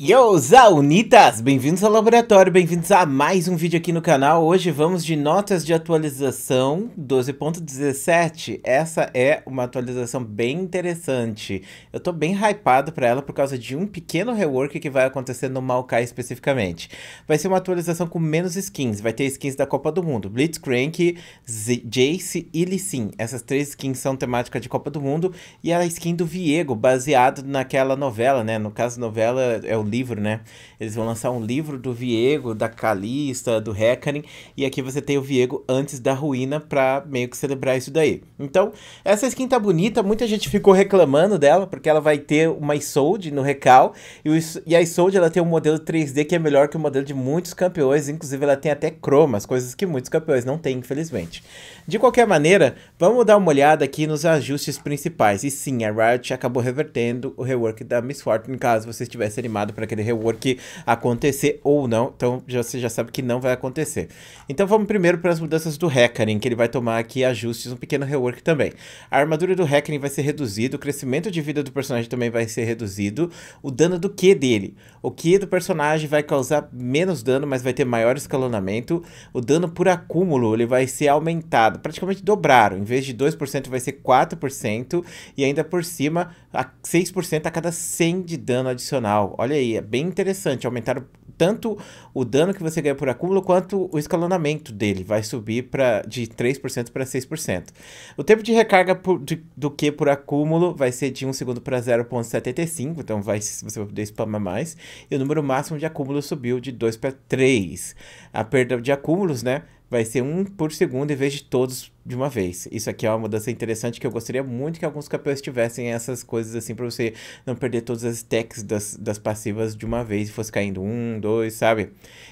Yo, Zaunitas! Bem-vindos ao laboratório, bem-vindos a mais um vídeo aqui no canal. Hoje vamos de notas de atualização 12.17. Essa é uma atualização bem interessante. Eu tô bem hypado para ela por causa de um pequeno rework que vai acontecer no Maokai especificamente. Vai ser uma atualização com menos skins, vai ter skins da Copa do Mundo, Blitzcrank, Z Jace e Lissin. Essas três skins são temática de Copa do Mundo e é a skin do Viego, baseado naquela novela, né? No caso, novela é o o livro, né? Eles vão lançar um livro do Viego, da Calista, do Reckoning, e aqui você tem o Viego antes da ruína pra meio que celebrar isso daí. Então, essa skin tá bonita, muita gente ficou reclamando dela, porque ela vai ter uma sold no recal, e, o, e a sold ela tem um modelo 3D que é melhor que o modelo de muitos campeões, inclusive ela tem até cromas, coisas que muitos campeões não têm, infelizmente. De qualquer maneira, vamos dar uma olhada aqui nos ajustes principais, e sim, a Riot acabou revertendo o rework da Miss Fortune, caso você estivesse animado para aquele rework acontecer ou não. Então já, você já sabe que não vai acontecer. Então vamos primeiro para as mudanças do Hackering, que ele vai tomar aqui ajustes, um pequeno rework também. A armadura do Hackering vai ser reduzida, o crescimento de vida do personagem também vai ser reduzido, o dano do Q dele. O Q do personagem vai causar menos dano, mas vai ter maior escalonamento. O dano por acúmulo ele vai ser aumentado, praticamente dobraram. Em vez de 2% vai ser 4% e ainda por cima a 6% a cada 100 de dano adicional. Olha aí, é bem interessante. aumentar tanto o dano que você ganha por acúmulo quanto o escalonamento dele. Vai subir pra, de 3% para 6%. O tempo de recarga por, de, do que por acúmulo vai ser de 1 segundo para 0,75. Então vai, você vai poder spamar mais. E o número máximo de acúmulo subiu de 2 para 3. A perda de acúmulos, né? vai ser um por segundo em vez de todos de uma vez. Isso aqui é uma mudança interessante que eu gostaria muito que alguns campeões tivessem essas coisas assim para você não perder todas as techs das, das passivas de uma vez e fosse caindo um, dois, sabe?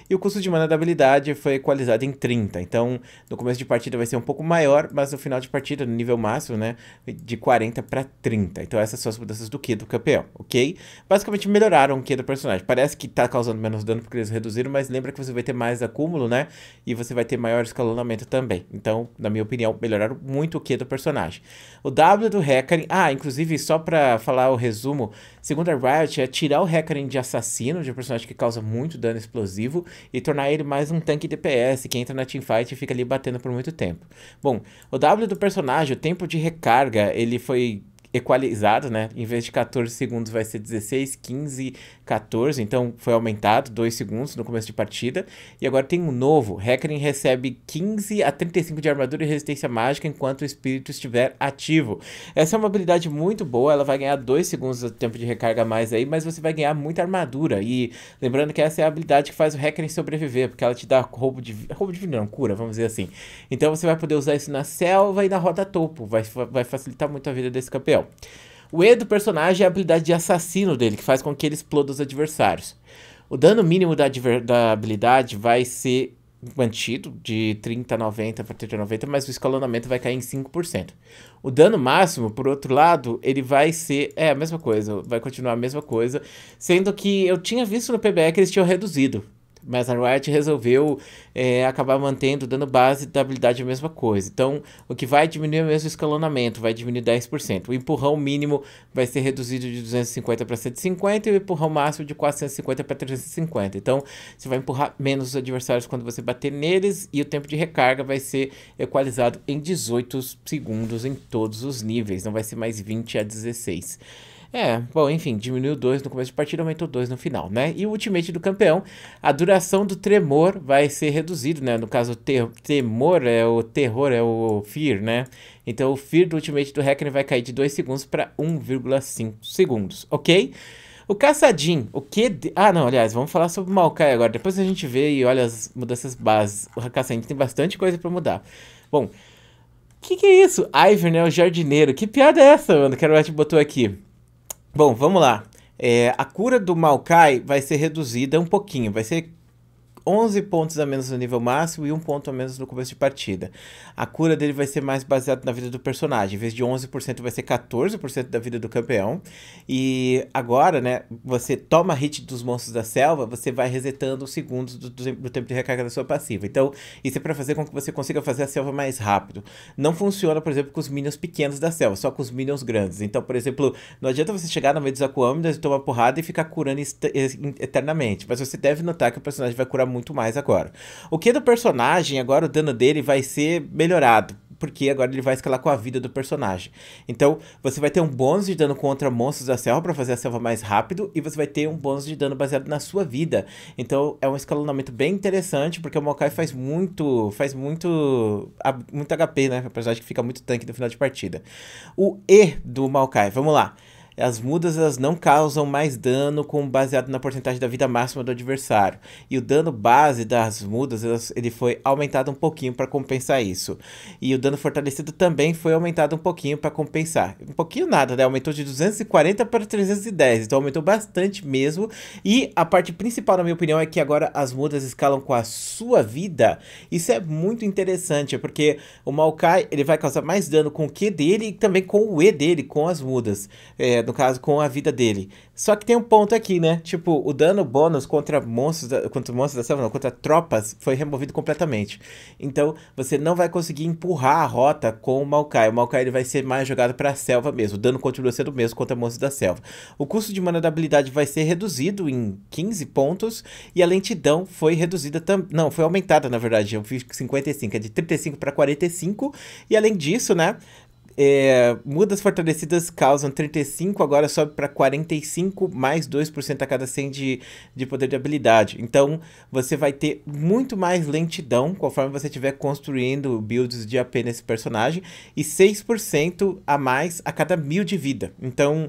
E o custo de mana da habilidade foi equalizado em 30. Então, no começo de partida vai ser um pouco maior, mas no final de partida, no nível máximo, né, de 40 para 30. Então, essas são as mudanças do que do campeão, OK? Basicamente melhoraram o que do personagem. Parece que tá causando menos dano porque eles reduziram, mas lembra que você vai ter mais acúmulo, né? E você vai ter mais maior escalonamento também. Então, na minha opinião, melhoraram muito o que do personagem. O W do Hackering, ah, inclusive, só pra falar o resumo, segundo a Riot, é tirar o Hackering de assassino, de um personagem que causa muito dano explosivo, e tornar ele mais um tanque DPS, que entra na teamfight e fica ali batendo por muito tempo. Bom, o W do personagem, o tempo de recarga, ele foi equalizado, né? Em vez de 14 segundos vai ser 16, 15, 14, então foi aumentado 2 segundos no começo de partida. E agora tem um novo, Hackering recebe 15 a 35 de armadura e resistência mágica enquanto o espírito estiver ativo. Essa é uma habilidade muito boa, ela vai ganhar 2 segundos de tempo de recarga a mais aí, mas você vai ganhar muita armadura. E lembrando que essa é a habilidade que faz o Hackering sobreviver, porque ela te dá roubo de roubo de vida, não, cura, vamos dizer assim. Então você vai poder usar isso na selva e na roda topo, vai, vai facilitar muito a vida desse campeão papel. O E do personagem é a habilidade de assassino dele, que faz com que ele exploda os adversários. O dano mínimo da, da habilidade vai ser mantido de 30 a 90 para 30 a 90, mas o escalonamento vai cair em 5%. O dano máximo, por outro lado, ele vai ser é a mesma coisa, vai continuar a mesma coisa, sendo que eu tinha visto no PBE que eles tinham reduzido. Mas a Riot resolveu é, acabar mantendo, dando base da habilidade a mesma coisa. Então, o que vai diminuir é o mesmo escalonamento, vai diminuir 10%. O empurrão mínimo vai ser reduzido de 250 para 150 e o empurrão máximo de 450 para 350. Então, você vai empurrar menos os adversários quando você bater neles e o tempo de recarga vai ser equalizado em 18 segundos em todos os níveis, não vai ser mais 20 a 16. É, bom, enfim, diminuiu 2 no começo de partida, aumentou 2 no final, né? E o ultimate do campeão, a duração do tremor vai ser reduzido, né? No caso, ter temor é o terror, é o fear, né? Então o fear do ultimate do Hacker vai cair de 2 segundos para 1,5 segundos, ok? O caçadinho, o que. De... Ah, não, aliás, vamos falar sobre o Maokai agora. Depois a gente vê e olha as mudanças bases. O Caçadin tem bastante coisa para mudar. Bom, o que, que é isso? Ivern é o jardineiro. Que piada é essa, mano? Que a Riot botou aqui. Bom, vamos lá. É, a cura do Maokai vai ser reduzida um pouquinho, vai ser 11 pontos a menos no nível máximo e 1 ponto a menos no começo de partida. A cura dele vai ser mais baseada na vida do personagem. Em vez de 11%, vai ser 14% da vida do campeão. E agora, né, você toma hit dos monstros da selva, você vai resetando os segundos do, do tempo de recarga da sua passiva. Então, isso é para fazer com que você consiga fazer a selva mais rápido. Não funciona, por exemplo, com os minions pequenos da selva, só com os minions grandes. Então, por exemplo, não adianta você chegar no meio dos Aquamidas e tomar porrada e ficar curando eternamente. Mas você deve notar que o personagem vai curar muito muito mais agora. O que do personagem, agora o dano dele vai ser melhorado porque agora ele vai escalar com a vida do personagem. Então, você vai ter um bônus de dano contra monstros da selva para fazer a selva mais rápido e você vai ter um bônus de dano baseado na sua vida. Então, é um escalonamento bem interessante, porque o Maokai faz muito, faz muito, muito HP, né? Apesar de que fica muito tanque no final de partida. O E do Maokai, vamos lá as mudas elas não causam mais dano com baseado na porcentagem da vida máxima do adversário. E o dano base das mudas elas, ele foi aumentado um pouquinho para compensar isso. E o dano fortalecido também foi aumentado um pouquinho para compensar. Um pouquinho nada, né? Aumentou de 240 para 310, então aumentou bastante mesmo. E a parte principal, na minha opinião, é que agora as mudas escalam com a sua vida. Isso é muito interessante, porque o Maokai ele vai causar mais dano com o Q dele e também com o E dele, com as mudas. É, no caso, com a vida dele. Só que tem um ponto aqui, né? Tipo, o dano bônus contra monstros, da, contra monstros da selva, não, contra tropas, foi removido completamente. Então, você não vai conseguir empurrar a rota com o Maokai. O Maokai ele vai ser mais jogado a selva mesmo. O dano continua sendo o mesmo contra monstros da selva. O custo de mana da habilidade vai ser reduzido em 15 pontos. E a lentidão foi reduzida também. Não, foi aumentada, na verdade. Eu fiz 55, é de 35 para 45. E além disso, né? É, mudas fortalecidas causam 35, agora sobe para 45, mais 2% a cada 100 de, de poder de habilidade. Então, você vai ter muito mais lentidão conforme você estiver construindo builds de AP nesse personagem. E 6% a mais a cada mil de vida. Então,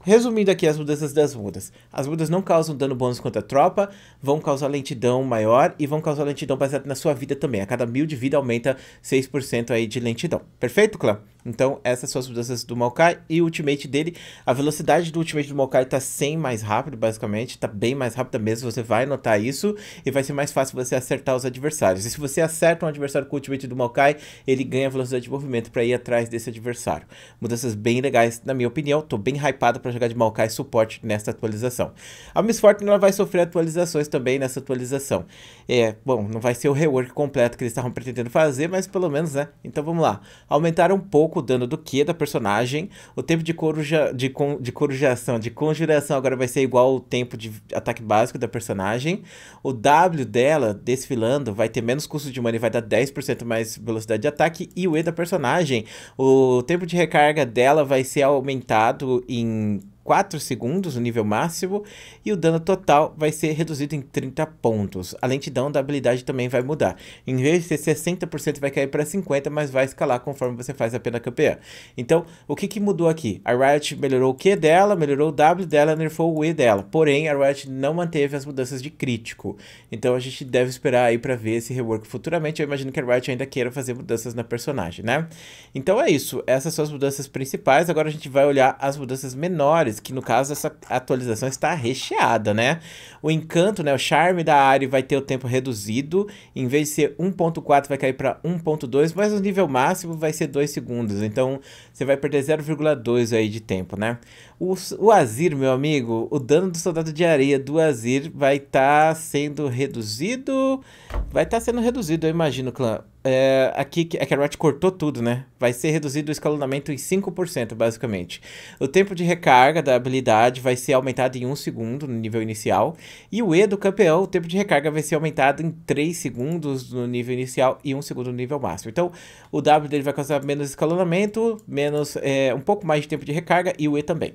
Resumindo aqui as mudanças das mudas. As mudas não causam dano bônus contra a tropa, vão causar lentidão maior e vão causar lentidão baseada na sua vida também. A cada mil de vida aumenta 6% aí de lentidão. Perfeito, clã? Então, essas são as mudanças do Maokai e o ultimate dele. A velocidade do ultimate do Maokai tá 100 mais rápido, basicamente. Tá bem mais rápida mesmo, você vai notar isso. E vai ser mais fácil você acertar os adversários. E se você acerta um adversário com o ultimate do Maokai, ele ganha velocidade de movimento para ir atrás desse adversário. Mudanças bem legais, na minha opinião. Tô bem hypado para jogar de Maokai suporte nesta atualização. A Miss Fortune ela vai sofrer atualizações também nessa atualização. É, bom, não vai ser o rework completo que eles estavam pretendendo fazer, mas pelo menos, né? Então vamos lá. Aumentar um pouco pouco dano do Q da personagem. O tempo de, coruja, de, con, de corujação, de conjuração agora vai ser igual ao tempo de ataque básico da personagem. O W dela, desfilando, vai ter menos custo de mana e vai dar 10% mais velocidade de ataque. E o E da personagem, o tempo de recarga dela vai ser aumentado em 4 segundos, o nível máximo, e o dano total vai ser reduzido em 30 pontos. A lentidão da habilidade também vai mudar. Em vez de ser 60%, vai cair para 50%, mas vai escalar conforme você faz a pena campeã. Então, o que, que mudou aqui? A Riot melhorou o Q dela, melhorou o W dela, nerfou o E dela. Porém, a Riot não manteve as mudanças de crítico. Então, a gente deve esperar aí para ver esse rework futuramente. Eu imagino que a Riot ainda queira fazer mudanças na personagem, né? Então é isso. Essas são as mudanças principais. Agora a gente vai olhar as mudanças menores que no caso essa atualização está recheada, né? O encanto, né, o charme da área vai ter o tempo reduzido, em vez de ser 1.4 vai cair para 1.2, mas o nível máximo vai ser 2 segundos, então você vai perder 0,2 aí de tempo, né? O, o Azir, meu amigo, o dano do soldado de areia do Azir vai estar tá sendo reduzido Vai estar tá sendo reduzido, eu imagino, clã. É, aqui é que a Riot cortou tudo, né? Vai ser reduzido o escalonamento em 5%, basicamente. O tempo de recarga da habilidade vai ser aumentado em 1 segundo no nível inicial. E o E do campeão, o tempo de recarga vai ser aumentado em 3 segundos no nível inicial e 1 segundo no nível máximo. Então, o W dele vai causar menos escalonamento, menos é, um pouco mais de tempo de recarga e o E também.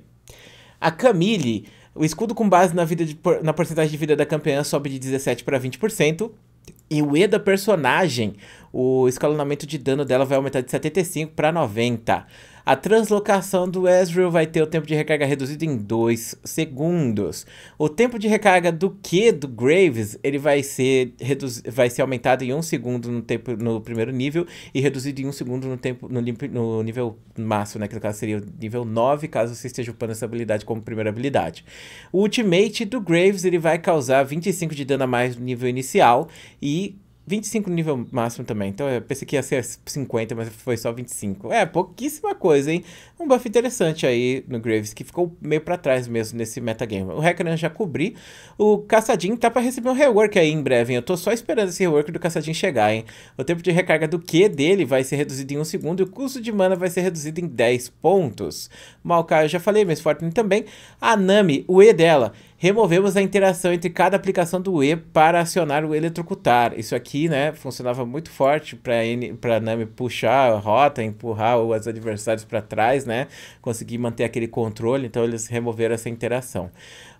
A Camille... O escudo com base na, vida de, na porcentagem de vida da campeã sobe de 17 para 20%. E o E da personagem, o escalonamento de dano dela vai aumentar de 75 para 90. A translocação do Ezreal vai ter o tempo de recarga reduzido em 2 segundos. O tempo de recarga do Q do Graves ele vai ser, vai ser aumentado em 1 um segundo no, tempo, no primeiro nível e reduzido em 1 um segundo no, tempo, no, no nível máximo, né? que no caso seria o nível 9, caso você esteja upando essa habilidade como primeira habilidade. O ultimate do Graves ele vai causar 25 de dano a mais no nível inicial e 25 no nível máximo também. Então eu pensei que ia ser 50, mas foi só 25. É, pouquíssima coisa, hein? Um buff interessante aí no Graves, que ficou meio para trás mesmo nesse metagame. O Hackerman já cobri. O Caçadinho tá para receber um rework aí em breve, hein? Eu tô só esperando esse rework do Caçadinho chegar, hein? O tempo de recarga do Q dele vai ser reduzido em 1 segundo e o custo de mana vai ser reduzido em 10 pontos. Malkai, eu já falei, mas Fortnite também. A Nami, o E dela Removemos a interação entre cada aplicação do E para acionar o eletrocutar. Isso aqui, né, funcionava muito forte para Nami puxar a rota, empurrar os adversários para trás, né, conseguir manter aquele controle. Então eles removeram essa interação.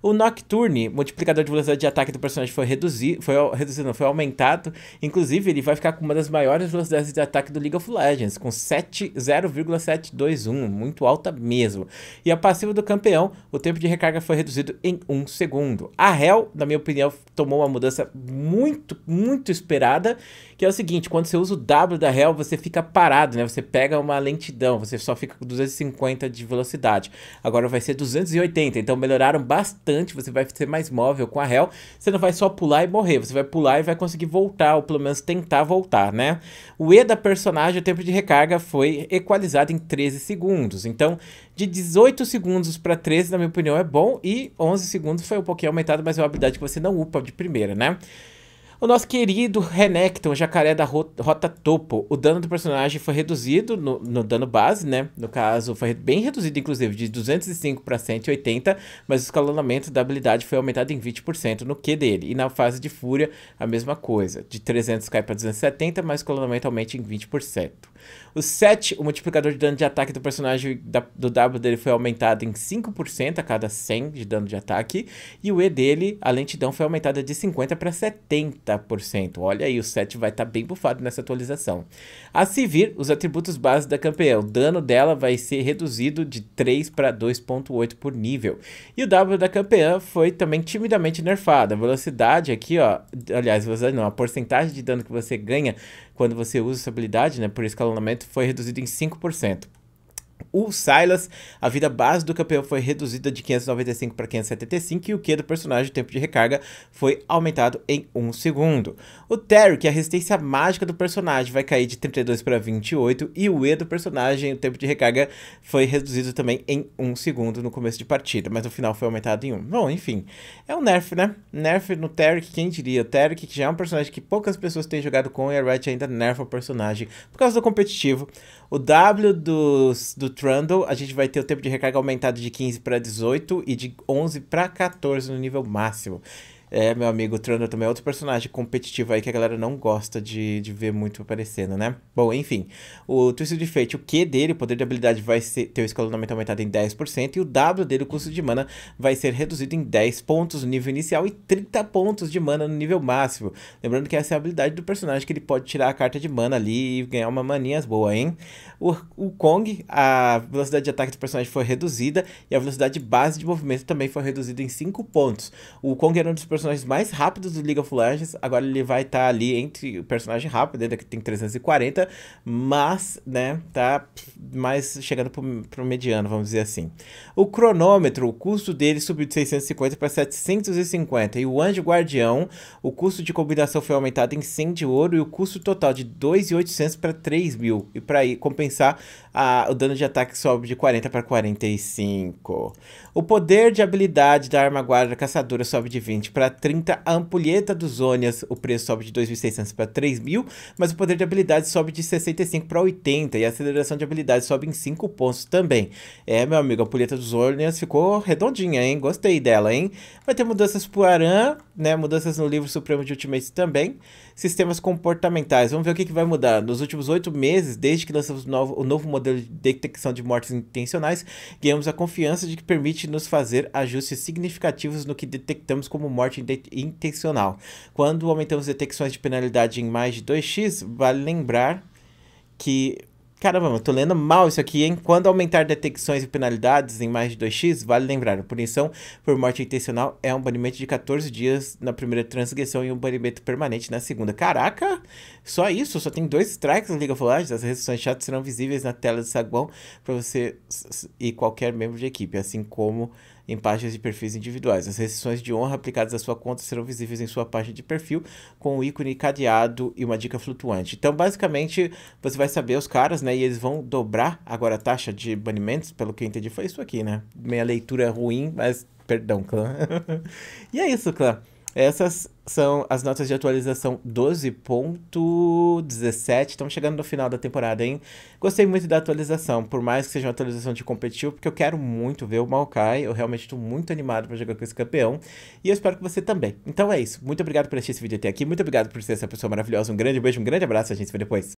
O Nocturne, multiplicador de velocidade de ataque do personagem foi reduzido, foi reduzido, não, foi aumentado. Inclusive, ele vai ficar com uma das maiores velocidades de ataque do League of Legends, com 0,721, muito alta mesmo. E a passiva do campeão, o tempo de recarga foi reduzido em 1 um segundo. A Hell, na minha opinião, tomou uma mudança muito, muito esperada, que é o seguinte, quando você usa o W da Hell, você fica parado, né? Você pega uma lentidão, você só fica com 250 de velocidade. Agora vai ser 280, então melhoraram bastante bastante, você vai ser mais móvel com a réu. Você não vai só pular e morrer, você vai pular e vai conseguir voltar, ou pelo menos tentar voltar, né? O E da personagem, o tempo de recarga, foi equalizado em 13 segundos. Então, de 18 segundos para 13, na minha opinião, é bom. E 11 segundos foi um pouquinho aumentado, mas é uma habilidade que você não upa de primeira, né? O nosso querido Renekton, jacaré da Rota Topo. O dano do personagem foi reduzido no, no dano base, né? No caso, foi bem reduzido, inclusive, de 205 para 180, mas o escalonamento da habilidade foi aumentado em 20% no Q dele. E na fase de fúria, a mesma coisa. De 300 cai para 270, mas o escalonamento aumenta em 20%. O 7, o multiplicador de dano de ataque do personagem da, do W dele foi aumentado em 5% a cada 100 de dano de ataque. E o E dele, a lentidão foi aumentada de 50 para 70 30%. Olha aí, o 7 vai estar tá bem bufado nessa atualização. A se vir, os atributos básicos da campeã. O dano dela vai ser reduzido de 3 para 2.8 por nível. E o W da campeã foi também timidamente nerfado. A velocidade aqui, ó, aliás, não, a porcentagem de dano que você ganha quando você usa essa habilidade, né, por escalonamento, foi reduzido em 5% o Silas. A vida base do campeão foi reduzida de 595 para 575 e o Q do personagem, o tempo de recarga, foi aumentado em 1 um segundo. O Terry, que é a resistência mágica do personagem, vai cair de 32 para 28 e o E do personagem, o tempo de recarga, foi reduzido também em 1 um segundo no começo de partida, mas no final foi aumentado em 1. Um. Bom, enfim, é um nerf, né? Nerf no Terry, quem diria? O Terry, que já é um personagem que poucas pessoas têm jogado com e a Riot ainda nerfa o personagem por causa do competitivo. O W do, do Trundle, a gente vai ter o tempo de recarga aumentado de 15 para 18 e de 11 para 14 no nível máximo. É, meu amigo, o Trundle também é outro personagem competitivo aí que a galera não gosta de, de ver muito aparecendo, né? Bom, enfim, o Twisted Fate, o Q dele, o poder de habilidade, vai ser, ter o escalonamento aumentado em 10%, e o W dele, o custo de mana, vai ser reduzido em 10 pontos no nível inicial e 30 pontos de mana no nível máximo. Lembrando que essa é a habilidade do personagem, que ele pode tirar a carta de mana ali e ganhar uma maninhas boa, hein? O, o Kong, a velocidade de ataque do personagem foi reduzida, e a velocidade base de movimento também foi reduzida em 5 pontos. O Kong era um dos personagens personagens mais rápidos do League of Legends. Agora ele vai estar tá ali entre o personagem rápido, ele né, tem 340, mas, né, tá mais chegando pro, pro mediano, vamos dizer assim. O cronômetro, o custo dele subiu de 650 para 750. E o Anjo Guardião, o custo de combinação foi aumentado em 100 de ouro e o custo total de 2.800 para 3.000. E para compensar, a, o dano de ataque sobe de 40 para 45. O poder de habilidade da arma guarda caçadora sobe de 20 para para 30. A ampulheta dos Zonias, o preço sobe de 2.600 para 3.000, mas o poder de habilidade sobe de 65 para 80 e a aceleração de habilidade sobe em 5 pontos também. É, meu amigo, a ampulheta dos Zonias ficou redondinha, hein? Gostei dela, hein? Vai ter mudanças pro Aran, né? Mudanças no livro Supremo de Ultimate também. Sistemas comportamentais. Vamos ver o que, que vai mudar. Nos últimos oito meses, desde que lançamos o novo, o novo modelo de detecção de mortes intencionais, ganhamos a confiança de que permite nos fazer ajustes significativos no que detectamos como morte morte intencional. Quando aumentamos detecções de penalidade em mais de 2x, vale lembrar que. Caramba, eu tô lendo mal isso aqui, hein? Quando aumentar detecções e penalidades em mais de 2x, vale lembrar, a punição por morte intencional é um banimento de 14 dias na primeira transgressão e um banimento permanente na segunda. Caraca, só isso? Só tem dois strikes no Liga Folagem? As restrições chatas serão visíveis na tela do saguão para você e qualquer membro de equipe, assim como em páginas de perfis individuais. As restrições de honra aplicadas à sua conta serão visíveis em sua página de perfil, com o um ícone cadeado e uma dica flutuante. Então, basicamente, você vai saber os caras, né? E eles vão dobrar agora a taxa de banimentos, pelo que eu entendi, foi isso aqui, né? Meia leitura ruim, mas perdão, clã. e é isso, clã. Essas são as notas de atualização 12.17. Estamos chegando no final da temporada, hein? Gostei muito da atualização, por mais que seja uma atualização de competitivo, porque eu quero muito ver o Maokai. Eu realmente estou muito animado para jogar com esse campeão. E eu espero que você também. Então é isso. Muito obrigado por assistir esse vídeo até aqui. Muito obrigado por ser essa pessoa maravilhosa. Um grande beijo, um grande abraço. A gente se vê depois.